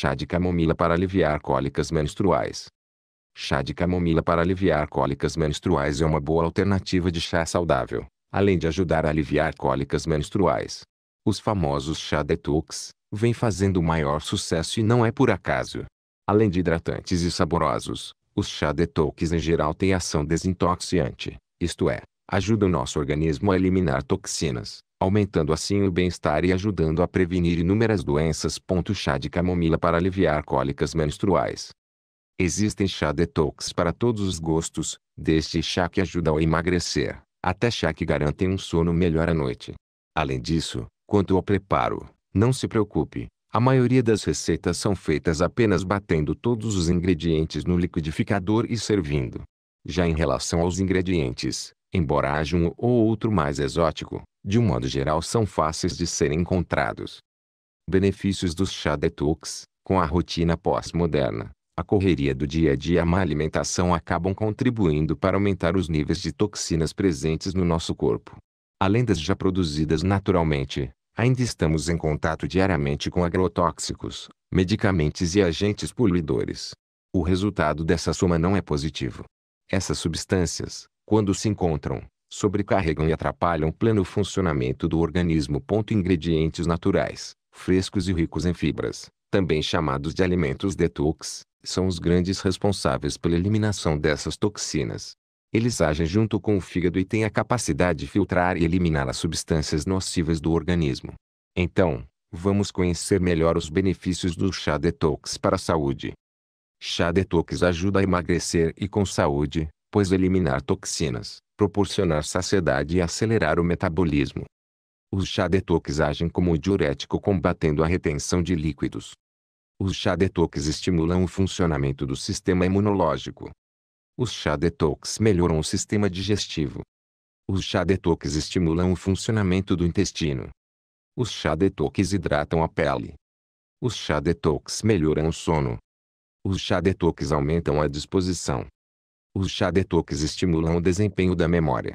Chá de camomila para aliviar cólicas menstruais. Chá de camomila para aliviar cólicas menstruais é uma boa alternativa de chá saudável, além de ajudar a aliviar cólicas menstruais. Os famosos chá detox vêm fazendo maior sucesso e não é por acaso. Além de hidratantes e saborosos, os chá detox em geral têm ação desintoxiante, isto é, ajuda o nosso organismo a eliminar toxinas, aumentando assim o bem-estar e ajudando a prevenir inúmeras doenças. Chá de camomila para aliviar cólicas menstruais. Existem chá detox para todos os gostos, desde chá que ajuda a emagrecer, até chá que garantem um sono melhor à noite. Além disso, quanto ao preparo, não se preocupe, a maioria das receitas são feitas apenas batendo todos os ingredientes no liquidificador e servindo. Já em relação aos ingredientes, embora haja um ou outro mais exótico, de um modo geral são fáceis de serem encontrados. Benefícios dos chá detox, com a rotina pós-moderna, a correria do dia a dia e a má alimentação acabam contribuindo para aumentar os níveis de toxinas presentes no nosso corpo. Além das já produzidas naturalmente, ainda estamos em contato diariamente com agrotóxicos, medicamentos e agentes poluidores. O resultado dessa soma não é positivo. Essas substâncias, quando se encontram, sobrecarregam e atrapalham o pleno funcionamento do organismo. Ingredientes naturais, frescos e ricos em fibras, também chamados de alimentos detox, são os grandes responsáveis pela eliminação dessas toxinas. Eles agem junto com o fígado e têm a capacidade de filtrar e eliminar as substâncias nocivas do organismo. Então, vamos conhecer melhor os benefícios do chá detox para a saúde. Chá detox ajuda a emagrecer e com saúde, pois eliminar toxinas, proporcionar saciedade e acelerar o metabolismo. Os chá detox agem como diurético combatendo a retenção de líquidos. Os chá detox estimulam o funcionamento do sistema imunológico. Os chá detox melhoram o sistema digestivo. Os chá detox estimulam o funcionamento do intestino. Os chá detox hidratam a pele. Os chá detox melhoram o sono. Os chá detox aumentam a disposição. Os chá detox estimulam o desempenho da memória.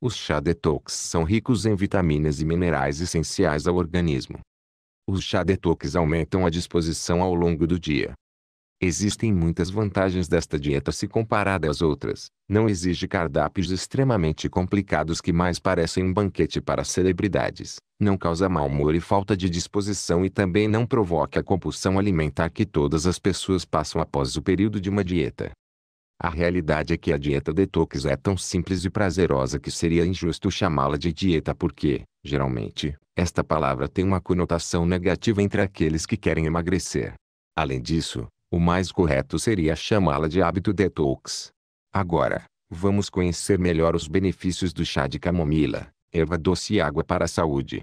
Os chá detox são ricos em vitaminas e minerais essenciais ao organismo. Os chá detox aumentam a disposição ao longo do dia. Existem muitas vantagens desta dieta se comparada às outras. Não exige cardápios extremamente complicados que mais parecem um banquete para celebridades. Não causa mau humor e falta de disposição e também não provoca a compulsão alimentar que todas as pessoas passam após o período de uma dieta. A realidade é que a dieta detox é tão simples e prazerosa que seria injusto chamá-la de dieta porque, geralmente, esta palavra tem uma conotação negativa entre aqueles que querem emagrecer. Além disso, o mais correto seria chamá-la de hábito detox. Agora, vamos conhecer melhor os benefícios do chá de camomila, erva doce e água para a saúde.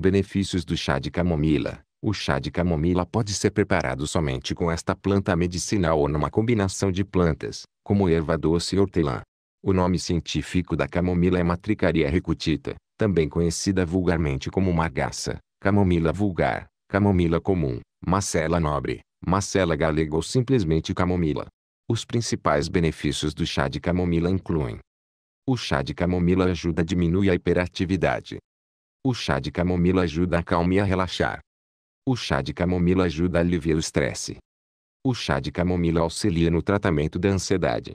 Benefícios do chá de camomila. O chá de camomila pode ser preparado somente com esta planta medicinal ou numa combinação de plantas, como erva doce e hortelã. O nome científico da camomila é Matricaria recutita, também conhecida vulgarmente como margaça, camomila vulgar, camomila comum, macela nobre, macela galega ou simplesmente camomila. Os principais benefícios do chá de camomila incluem O chá de camomila ajuda a diminuir a hiperatividade. O chá de camomila ajuda a acalmar e a relaxar. O chá de camomila ajuda a aliviar o estresse. O chá de camomila auxilia no tratamento da ansiedade.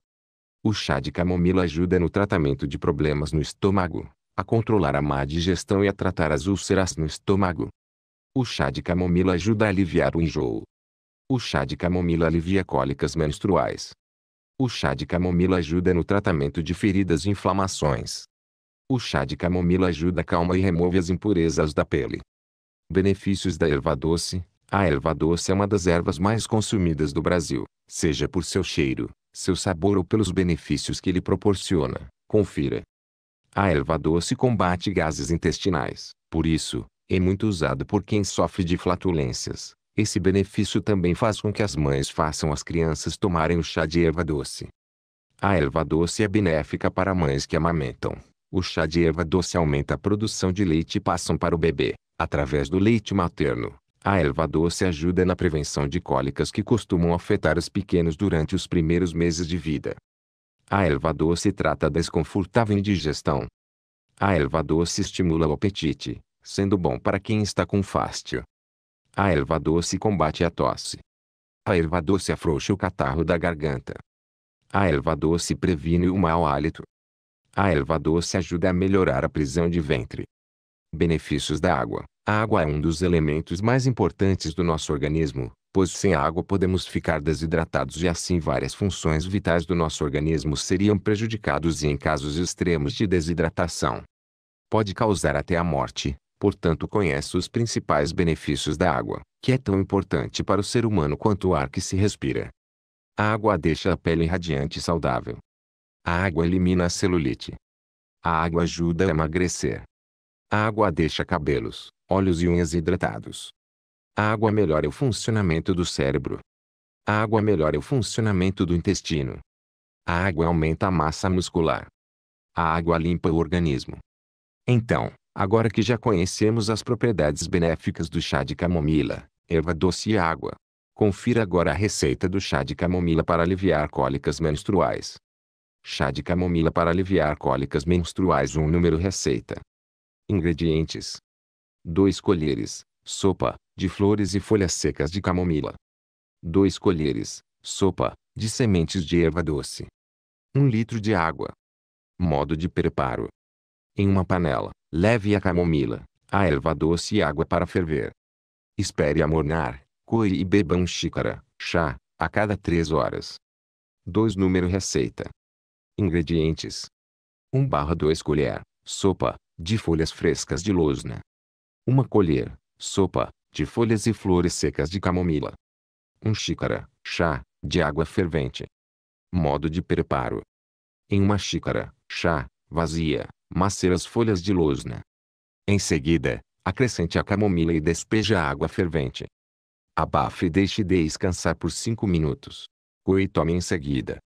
O chá de camomila ajuda no tratamento de problemas no estômago, a controlar a má digestão e a tratar as úlceras no estômago. O chá de camomila ajuda a aliviar o enjoo. O chá de camomila alivia cólicas menstruais. O chá de camomila ajuda no tratamento de feridas e inflamações. O chá de camomila ajuda a calma e remove as impurezas da pele. Benefícios da erva doce. A erva doce é uma das ervas mais consumidas do Brasil, seja por seu cheiro, seu sabor ou pelos benefícios que lhe proporciona. Confira. A erva doce combate gases intestinais, por isso, é muito usado por quem sofre de flatulências. Esse benefício também faz com que as mães façam as crianças tomarem o chá de erva doce. A erva doce é benéfica para mães que amamentam. O chá de erva doce aumenta a produção de leite e passam para o bebê. Através do leite materno, a erva doce ajuda na prevenção de cólicas que costumam afetar os pequenos durante os primeiros meses de vida. A erva doce trata da desconfortável indigestão. A erva doce estimula o apetite, sendo bom para quem está com fácil. A erva doce combate a tosse. A erva doce afrouxa o catarro da garganta. A erva doce previne o mau hálito. A erva doce ajuda a melhorar a prisão de ventre. Benefícios da água. A água é um dos elementos mais importantes do nosso organismo, pois sem água podemos ficar desidratados e assim várias funções vitais do nosso organismo seriam prejudicados e em casos extremos de desidratação. Pode causar até a morte, portanto conhece os principais benefícios da água, que é tão importante para o ser humano quanto o ar que se respira. A água deixa a pele radiante e saudável. A água elimina a celulite. A água ajuda a emagrecer. A água deixa cabelos, olhos e unhas hidratados. A água melhora o funcionamento do cérebro. A água melhora o funcionamento do intestino. A água aumenta a massa muscular. A água limpa o organismo. Então, agora que já conhecemos as propriedades benéficas do chá de camomila, erva doce e água, confira agora a receita do chá de camomila para aliviar cólicas menstruais. Chá de camomila para aliviar cólicas menstruais um número receita. Ingredientes: 2 colheres, sopa, de flores e folhas secas de camomila. 2 colheres, sopa, de sementes de erva doce. 1 um litro de água. Modo de preparo: Em uma panela, leve a camomila, a erva doce e água para ferver. Espere a mornar, coe e beba um xícara, chá, a cada 3 horas. 2 número receita. Ingredientes: 1 barra 2 colher, sopa, de folhas frescas de losna. Uma colher, sopa, de folhas e flores secas de camomila. Um xícara, chá, de água fervente. Modo de preparo. Em uma xícara, chá, vazia, macer as folhas de losna. Em seguida, acrescente a camomila e despeje a água fervente. Abafe e deixe descansar por 5 minutos. Coe e tome em seguida.